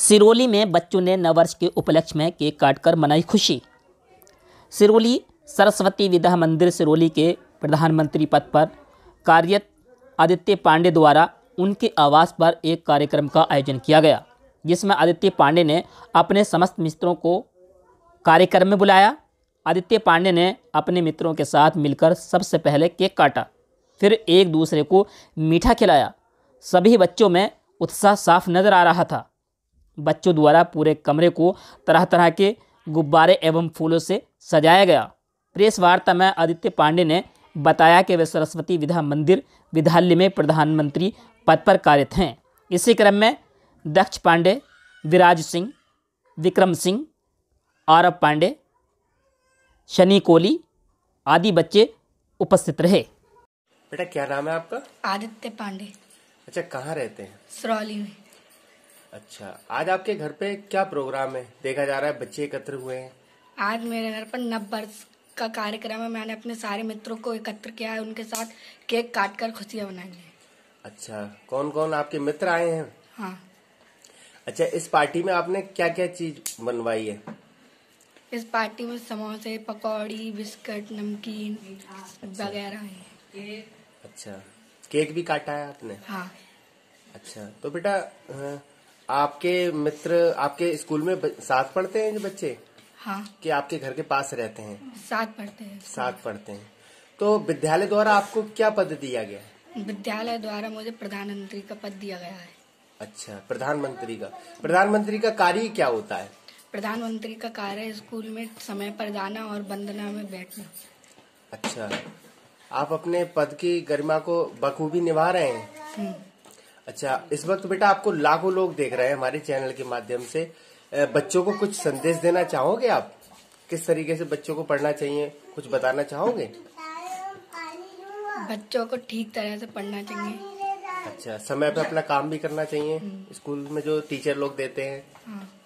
सिरोली में बच्चों ने नववर्ष के उपलक्ष्य में केक काटकर मनाई खुशी सिरोली सरस्वती विद्या मंदिर सिरोली के प्रधानमंत्री पद पर कार्यरत आदित्य पांडे द्वारा उनके आवास पर एक कार्यक्रम का आयोजन किया गया जिसमें आदित्य पांडे ने अपने समस्त मित्रों को कार्यक्रम में बुलाया आदित्य पांडे ने अपने मित्रों के साथ मिलकर सबसे पहले केक काटा फिर एक दूसरे को मीठा खिलाया सभी बच्चों में उत्साह साफ नज़र आ रहा था बच्चों द्वारा पूरे कमरे को तरह तरह के गुब्बारे एवं फूलों से सजाया गया प्रेस वार्ता में आदित्य पांडे ने बताया कि वे सरस्वती विधा मंदिर विद्यालय में प्रधानमंत्री पद पर कार्यरत हैं इसी क्रम में दक्ष पांडे विराज सिंह विक्रम सिंह आरव पांडे शनि कोहली आदि बच्चे उपस्थित रहे बेटा क्या नाम है आपका आदित्य पांडे अच्छा कहाँ रहते हैं सरौली में अच्छा आज आपके घर पे क्या प्रोग्राम है देखा जा रहा है बच्चे एकत्र हुए हैं आज मेरे घर पर नव वर्ष का कार्यक्रम है मैंने अपने सारे मित्रों को एकत्र किया है उनके साथ केक काट कर खुशियाँ मनाई है अच्छा कौन कौन आपके मित्र आए हैं हाँ अच्छा इस पार्टी में आपने क्या क्या चीज बनवाई है इस पार्टी में समोसे पकौड़ी बिस्किट नमकीन वगैरह अच्छा। है अच्छा केक भी काटा है आपने हाँ अच्छा तो बेटा हाँ, आपके मित्र आपके स्कूल में साथ पढ़ते हैं जो बच्चे हाँ कि आपके घर के पास रहते हैं साथ पढ़ते हैं साथ पढ़ते हैं तो विद्यालय द्वारा आपको क्या पद दिया गया विद्यालय द्वारा मुझे प्रधानमंत्री का पद दिया गया है अच्छा प्रधानमंत्री का प्रधानमंत्री का कार्य क्या होता है प्रधानमंत्री का कार्य स्कूल में समय पर जाना और वंदना में बैठना अच्छा आप अपने पद की गरिमा को बखूबी निभा रहे हैं हम्म। अच्छा इस वक्त बेटा आपको लाखों लोग देख रहे हैं हमारे चैनल के माध्यम से बच्चों को कुछ संदेश देना चाहोगे आप किस तरीके से बच्चों को पढ़ना चाहिए कुछ बताना चाहोगे बच्चों को ठीक तरह से पढ़ना चाहिए अच्छा समय पे अपना काम भी करना चाहिए हम्म। स्कूल में जो टीचर लोग देते हैं हाँ।